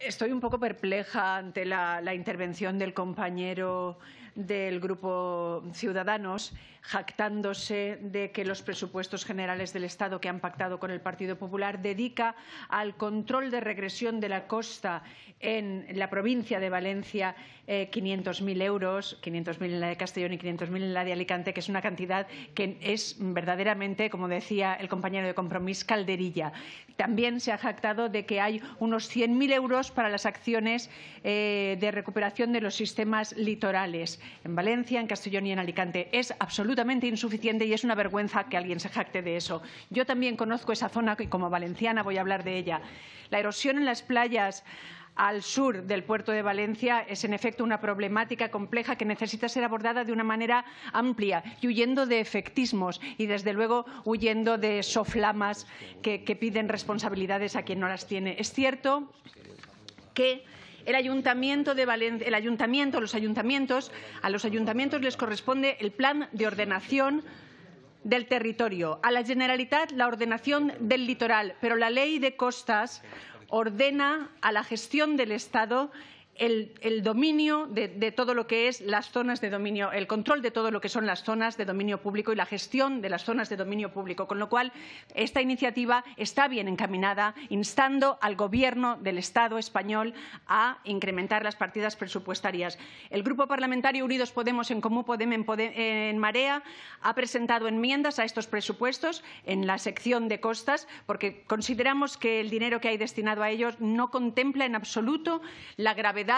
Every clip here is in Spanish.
Estoy un poco perpleja ante la, intervención del compañero del Grupo Ciudadanos, jactándose de que los presupuestos generales del Estado que han pactado con el Partido Popular dedica al control de regresión de la costa en la provincia de Valencia 500.000 eh, euros, 500.000 en la de Castellón y 500.000 en la de Alicante, que es una cantidad que es verdaderamente, como decía el compañero de compromiso calderilla. También se ha jactado de que hay unos 100.000 euros para las acciones eh, de recuperación de los sistemas litorales en Valencia, en Castellón y en Alicante. Es absolutamente insuficiente y es una vergüenza que alguien se jacte de eso. Yo también conozco esa zona y como valenciana voy a hablar de ella. La erosión en las playas al sur del puerto de Valencia es en efecto una problemática compleja que necesita ser abordada de una manera amplia y huyendo de efectismos y desde luego huyendo de soflamas que, que piden responsabilidades a quien no las tiene. Es cierto que el ayuntamiento los ayuntamientos, a los ayuntamientos les corresponde el plan de ordenación del territorio, a la Generalitat la ordenación del litoral, pero la ley de costas ordena a la gestión del Estado el, dominio de, todo lo que es las zonas de dominio, el control de todo lo que son las zonas de dominio público y la gestión de las zonas de dominio público. Con lo cual, esta iniciativa está bien encaminada, instando al Gobierno del Estado español a incrementar las partidas presupuestarias. El Grupo Parlamentario Unidos Podemos en Común Podemos en Marea ha presentado enmiendas a estos presupuestos en la sección de costas porque consideramos que el dinero que hay destinado a ellos no contempla en absoluto la gravedad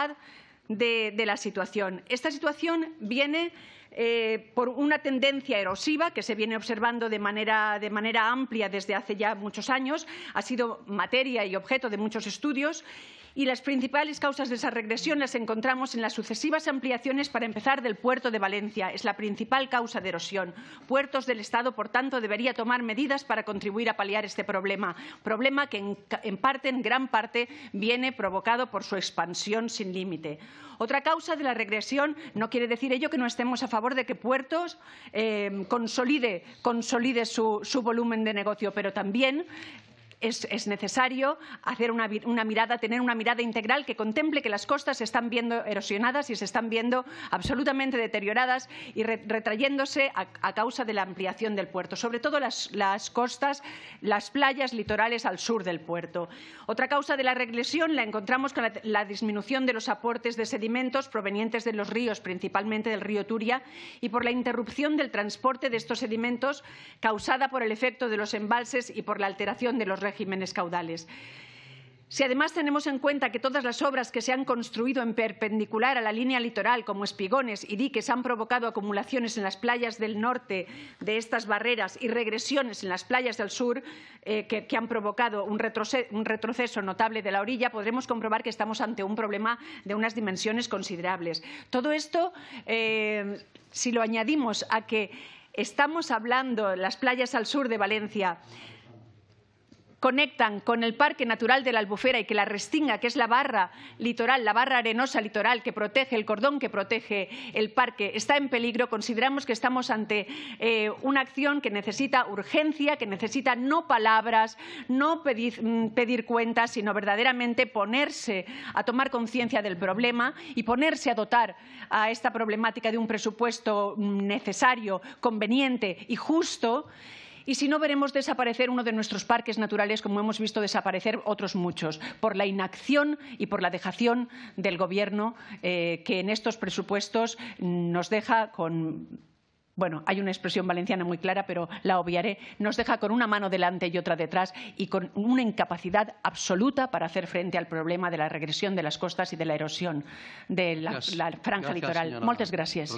de, la situación. Esta situación viene eh, por una tendencia erosiva que se viene observando de manera amplia desde hace ya muchos años, ha sido materia y objeto de muchos estudios y las principales causas de esa regresión las encontramos en las sucesivas ampliaciones para empezar del puerto de Valencia. Es la principal causa de erosión. Puertos del Estado, por tanto, debería tomar medidas para contribuir a paliar este problema, problema que en, parte, en gran parte, viene provocado por su expansión sin límite. Otra causa de la regresión no quiere decir ello que no estemos a favor de que puertos eh, consolide, su volumen de negocio, pero también es, necesario hacer una, mirada, tener una mirada integral que contemple que las costas se están viendo erosionadas y se están viendo absolutamente deterioradas y retrayéndose a, causa de la ampliación del puerto, sobre todo las, costas, las playas litorales al sur del puerto. Otra causa de la regresión la encontramos con la, disminución de los aportes de sedimentos provenientes de los ríos, principalmente del río Turia, y por la interrupción del transporte de estos sedimentos causada por el efecto de los embalses y por la alteración de los caudales. Si además tenemos en cuenta que todas las obras que se han construido en perpendicular a la línea litoral, como espigones y diques, han provocado acumulaciones en las playas del norte de estas barreras y regresiones en las playas del sur, eh, que, han provocado un retroceso, notable de la orilla, podremos comprobar que estamos ante un problema de unas dimensiones considerables. Todo esto, eh, si lo añadimos a que estamos hablando, las playas al sur de Valencia, conectan con el Parque Natural de la Albufera y que la Restinga, que es la barra litoral, la barra arenosa litoral que protege, el cordón que protege el parque, está en peligro, consideramos que estamos ante eh, una acción que necesita urgencia, que necesita no palabras, no mm, pedir cuentas, sino verdaderamente ponerse a tomar conciencia del problema y ponerse a dotar a esta problemática de un presupuesto mm, necesario, conveniente y justo y si no, veremos desaparecer uno de nuestros parques naturales, como hemos visto desaparecer otros muchos, por la inacción y por la dejación del Gobierno, eh, que en estos presupuestos nos deja con bueno, hay una expresión valenciana muy clara, pero la obviaré, nos deja con una mano delante y otra detrás y con una incapacidad absoluta para hacer frente al problema de la regresión de las costas y de la erosión de la, franja litoral. Muchas gracias.